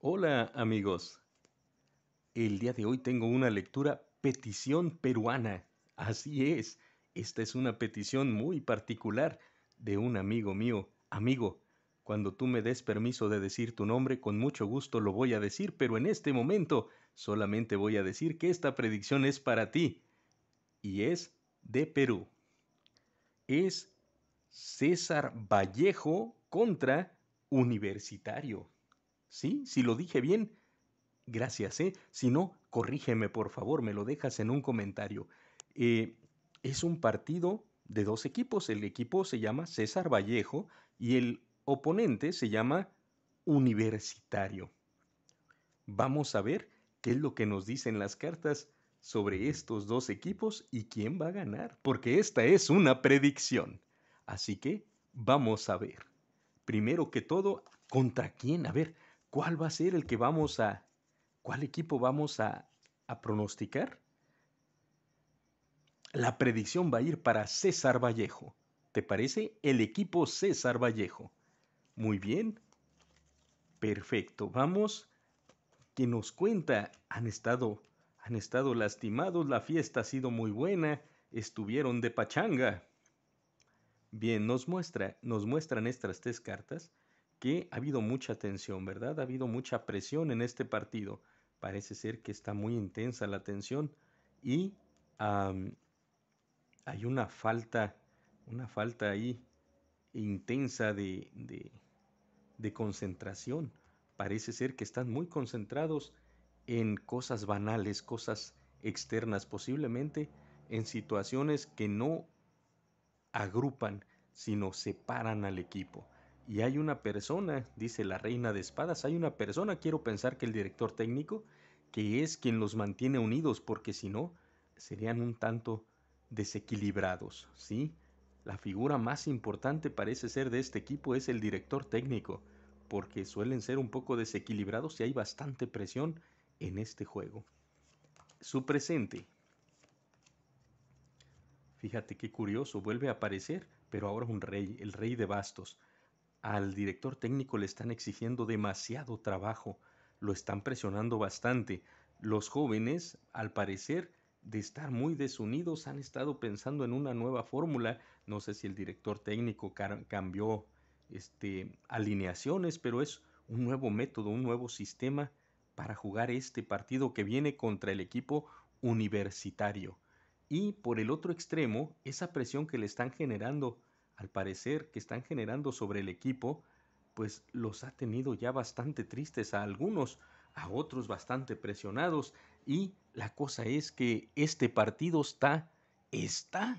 Hola amigos, el día de hoy tengo una lectura petición peruana. Así es, esta es una petición muy particular de un amigo mío. Amigo, cuando tú me des permiso de decir tu nombre, con mucho gusto lo voy a decir, pero en este momento solamente voy a decir que esta predicción es para ti y es de Perú. Es César Vallejo contra Universitario. Sí, si lo dije bien. Gracias, ¿eh? Si no, corrígeme, por favor, me lo dejas en un comentario. Eh, es un partido de dos equipos. El equipo se llama César Vallejo y el oponente se llama Universitario. Vamos a ver qué es lo que nos dicen las cartas sobre estos dos equipos y quién va a ganar, porque esta es una predicción. Así que vamos a ver. Primero que todo, ¿contra quién? A ver, cuál va a ser el que vamos a, cuál equipo vamos a, a pronosticar. La predicción va a ir para César Vallejo. ¿Te parece? El equipo César Vallejo. Muy bien. Perfecto. Vamos. Que nos cuenta. Han estado, han estado lastimados. La fiesta ha sido muy buena. Estuvieron de pachanga. Bien, nos muestra, nos muestran estas tres cartas que ha habido mucha tensión, ¿verdad? Ha habido mucha presión en este partido. Parece ser que está muy intensa la tensión y hay una falta, una falta ahí intensa de concentración. Parece ser que están muy concentrados en cosas banales, cosas externas, posiblemente en situaciones que no agrupan, sino separan al equipo. Y hay una persona, dice la reina de espadas, hay una persona, quiero pensar que el director técnico, que es quien los mantiene unidos, porque si no, serían un tanto desequilibrados, ¿sí? La figura más importante parece ser de este equipo es el director técnico, porque suelen ser un poco desequilibrados y hay bastante presión en este juego. Su presente. Fíjate qué curioso, vuelve a aparecer, pero ahora un rey, el rey de bastos al director técnico le están exigiendo demasiado trabajo, lo están presionando bastante. Los jóvenes, al parecer, de estar muy desunidos, han estado pensando en una nueva fórmula. No sé si el director técnico cambió este, alineaciones, pero es un nuevo método, un nuevo sistema para jugar este partido que viene contra el equipo universitario. Y por el otro extremo, esa presión que le están generando al parecer, que están generando sobre el equipo, pues los ha tenido ya bastante tristes a algunos, a otros bastante presionados y la cosa es que este partido está, está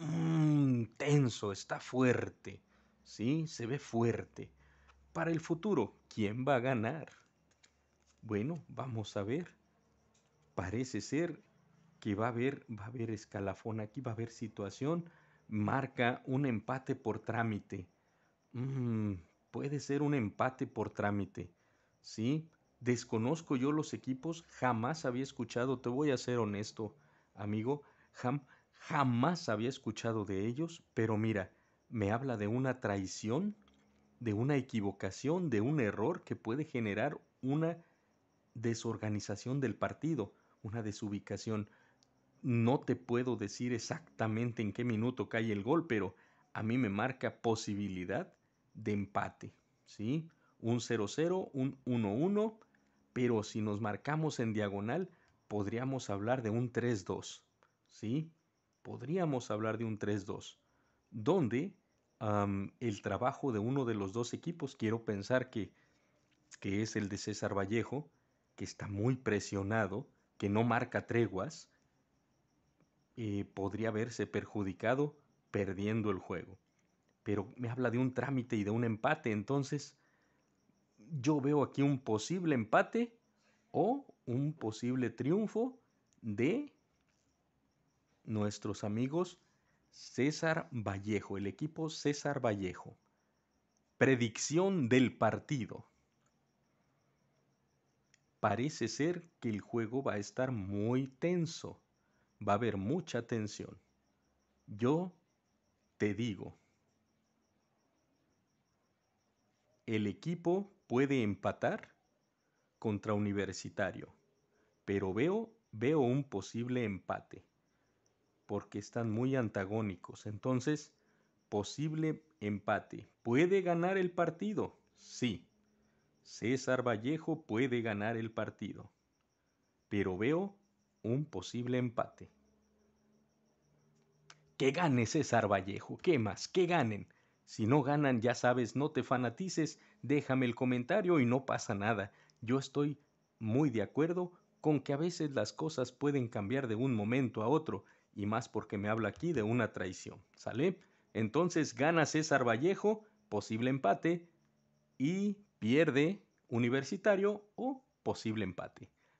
intenso, tenso, está fuerte, ¿sí? Se ve fuerte. Para el futuro, ¿quién va a ganar? Bueno, vamos a ver. Parece ser que va a haber, va a haber escalafón aquí, va a haber situación marca un empate por trámite. Mm, puede ser un empate por trámite. ¿Sí? Desconozco yo los equipos, jamás había escuchado, te voy a ser honesto, amigo, jamás había escuchado de ellos, pero mira, me habla de una traición, de una equivocación, de un error que puede generar una desorganización del partido, una desubicación. No te puedo decir exactamente en qué minuto cae el gol, pero a mí me marca posibilidad de empate, ¿sí? Un 0-0, un 1-1, pero si nos marcamos en diagonal, podríamos hablar de un 3-2, ¿sí? Podríamos hablar de un 3-2, donde el trabajo de uno de los dos equipos, quiero pensar que, que es el de César Vallejo, que está muy presionado, que no marca treguas, eh, podría verse perjudicado perdiendo el juego. Pero me habla de un trámite y de un empate, entonces yo veo aquí un posible empate o un posible triunfo de nuestros amigos César Vallejo, el equipo César Vallejo. Predicción del partido. Parece ser que el juego va a estar muy tenso va a haber mucha tensión. Yo te digo, el equipo puede empatar contra Universitario, pero veo, veo un posible empate, porque están muy antagónicos. Entonces, posible empate. ¿Puede ganar el partido? Sí. César Vallejo puede ganar el partido, pero veo un posible empate. Que gane César Vallejo, ¿qué más? Que ganen. Si no ganan, ya sabes, no te fanatices, déjame el comentario y no pasa nada. Yo estoy muy de acuerdo con que a veces las cosas pueden cambiar de un momento a otro, y más porque me habla aquí de una traición, ¿sale? Entonces gana César Vallejo, posible empate, y pierde Universitario o posible empate.